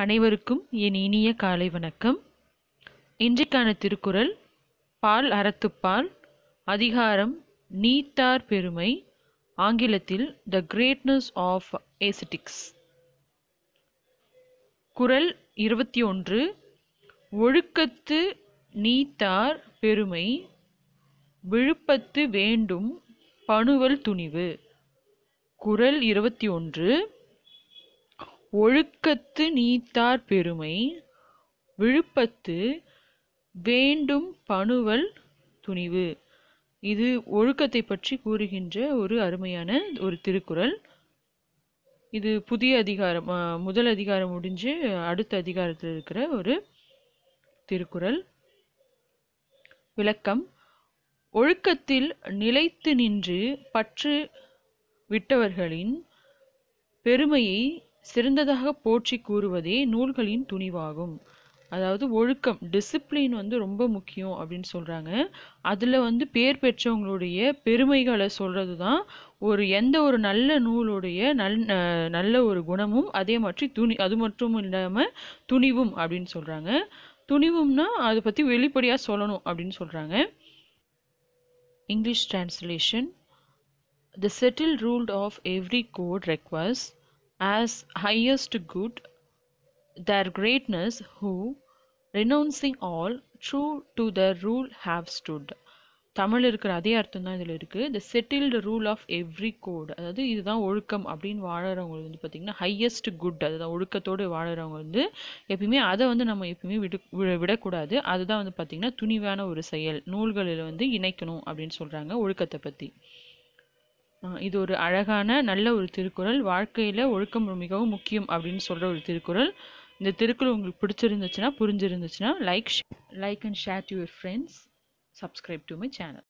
அனைவருக்கும் என் இனிய காலை வணக்கம் இன்றைக்கான திருக்குறள் பால் அறத்துப்பால் அதிகாரம் நீத்தார் பெருமை ஆங்கிலத்தில் த கிரேட்னஸ் ஆஃப் ஏசிட்டிக்ஸ் குரல் இருபத்தி ஒன்று ஒழுக்கத்து நீத்தார் பெருமை விழுப்பத்து வேண்டும் பணுவல் துணிவு குரல் இருபத்தி ஒன்று ஒழுக்கத்து நீத்தார் பெருமை விழுப்பத்து வேண்டும் பணுவல் துணிவு இது ஒழுக்கத்தை பற்றி கூறுகின்ற ஒரு அருமையான ஒரு திருக்குறள் இது புதிய அதிகாரம் முதல் அதிகாரம் முடிஞ்சு அடுத்த அதிகாரத்தில் இருக்கிற ஒரு திருக்குறள் விளக்கம் ஒழுக்கத்தில் நிலைத்து நின்று பற்று விட்டவர்களின் பெருமையை சிறந்ததாக போற்றி கூறுவதே நூல்களின் துணிவாகும் அதாவது ஒழுக்கம் டிசிப்ளின் வந்து ரொம்ப முக்கியம் அப்படின்னு சொல்கிறாங்க அதில் வந்து பேர் பெற்றவங்களுடைய பெருமைகளை சொல்கிறது தான் ஒரு எந்த ஒரு நல்ல நூலுடைய நல் நல்ல ஒரு குணமும் அதே மாதிரி துணி அது மட்டும் இல்லாமல் துணிவும் அப்படின்னு சொல்கிறாங்க துணிவும்னா அதை பற்றி வெளிப்படையாக சொல்லணும் அப்படின்னு சொல்கிறாங்க English translation the settled rule of every code request as highest good, their greatness who, renouncing all, true to their rule have stood. Tamil இருக்கிற அதே அர்த்தம் தான் இதில் இருக்குது the settled rule of every code அதாவது இதுதான் ஒழுக்கம் அப்படின்னு வாழறவங்களுக்கு வந்து பார்த்திங்கன்னா ஹையஸ்ட் குட் அதுதான் ஒழுக்கத்தோடு வாழறவங்க வந்து எப்பயுமே அதை வந்து நம்ம எப்பயுமே விடு விடக்கூடாது அதுதான் வந்து பார்த்திங்கன்னா துணிவான ஒரு செயல் நூல்களில் வந்து இணைக்கணும் அப்படின்னு சொல்கிறாங்க ஒழுக்கத்தை பற்றி இது ஒரு அழகான நல்ல ஒரு திருக்குறள் வாழ்க்கையில் ஒழுக்கம் மிகவும் முக்கியம் அப்படின்னு சொல்கிற ஒரு திருக்குறள் இந்த திருக்குறள் உங்களுக்கு பிடிச்சிருந்துச்சுன்னா புரிஞ்சிருந்துச்சுன்னா like like and share to your friends subscribe to my channel